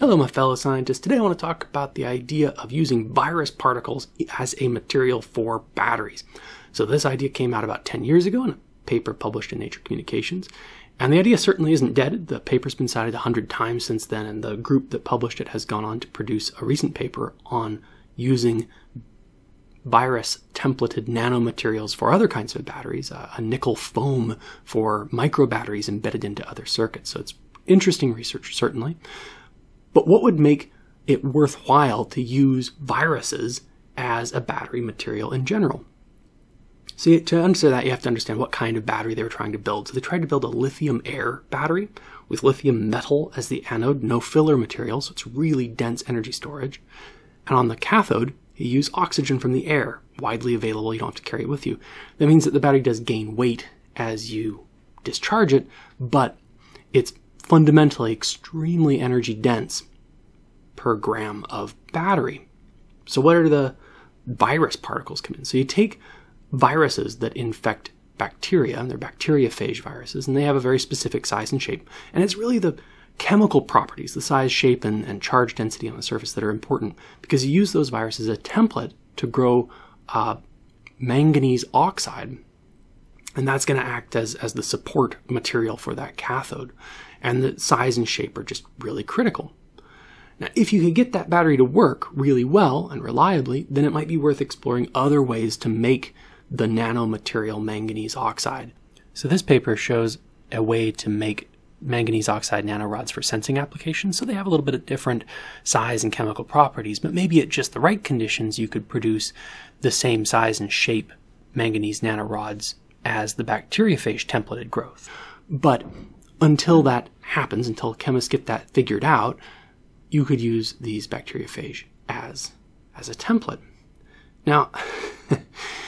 Hello, my fellow scientists. Today I want to talk about the idea of using virus particles as a material for batteries. So, this idea came out about 10 years ago in a paper published in Nature Communications. And the idea certainly isn't dead. The paper's been cited 100 times since then, and the group that published it has gone on to produce a recent paper on using virus templated nanomaterials for other kinds of batteries, uh, a nickel foam for microbatteries embedded into other circuits. So, it's interesting research, certainly. But what would make it worthwhile to use viruses as a battery material in general? So to understand that, you have to understand what kind of battery they were trying to build. So they tried to build a lithium air battery with lithium metal as the anode, no filler material, so it's really dense energy storage. And on the cathode, you use oxygen from the air, widely available, you don't have to carry it with you. That means that the battery does gain weight as you discharge it, but it's fundamentally extremely energy dense per gram of battery. So, what are the virus particles come in? So, you take viruses that infect bacteria, they're bacteriophage viruses, and they have a very specific size and shape. And it's really the chemical properties, the size, shape, and, and charge density on the surface that are important because you use those viruses as a template to grow uh, manganese oxide and that's going to act as, as the support material for that cathode. And the size and shape are just really critical. Now, if you could get that battery to work really well and reliably, then it might be worth exploring other ways to make the nanomaterial manganese oxide. So this paper shows a way to make manganese oxide nanorods for sensing applications, so they have a little bit of different size and chemical properties, but maybe at just the right conditions you could produce the same size and shape manganese nanorods as the bacteriophage templated growth. But until that happens, until chemists get that figured out, you could use these bacteriophage as, as a template. Now,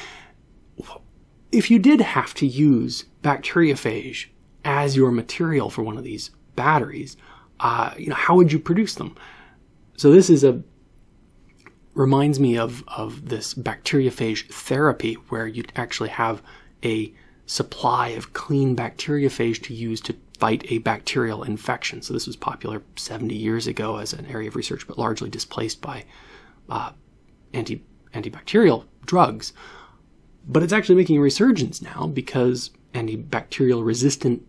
if you did have to use bacteriophage as your material for one of these batteries, uh, you know, how would you produce them? So this is a reminds me of of this bacteriophage therapy where you actually have a supply of clean bacteriophage to use to fight a bacterial infection. So this was popular 70 years ago as an area of research, but largely displaced by uh, anti antibacterial drugs. But it's actually making a resurgence now because antibacterial resistant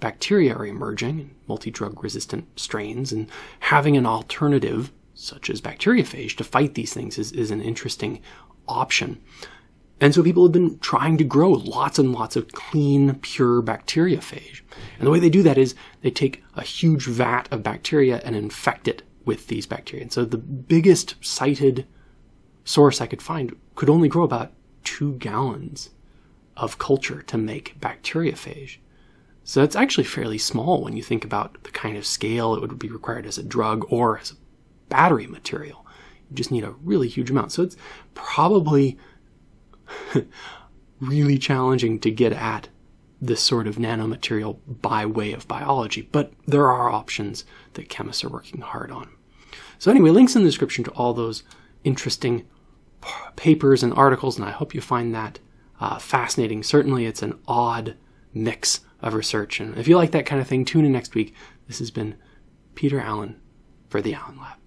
bacteria are emerging, multi drug resistant strains, and having an alternative, such as bacteriophage, to fight these things is, is an interesting option. And so people have been trying to grow lots and lots of clean, pure bacteriophage. And the way they do that is they take a huge vat of bacteria and infect it with these bacteria. And so the biggest cited source I could find could only grow about two gallons of culture to make bacteriophage. So that's actually fairly small when you think about the kind of scale it would be required as a drug or as a battery material. You just need a really huge amount. So it's probably really challenging to get at this sort of nanomaterial by way of biology, but there are options that chemists are working hard on. So, anyway, links in the description to all those interesting papers and articles, and I hope you find that uh, fascinating. Certainly, it's an odd mix of research. And if you like that kind of thing, tune in next week. This has been Peter Allen for the Allen Lab.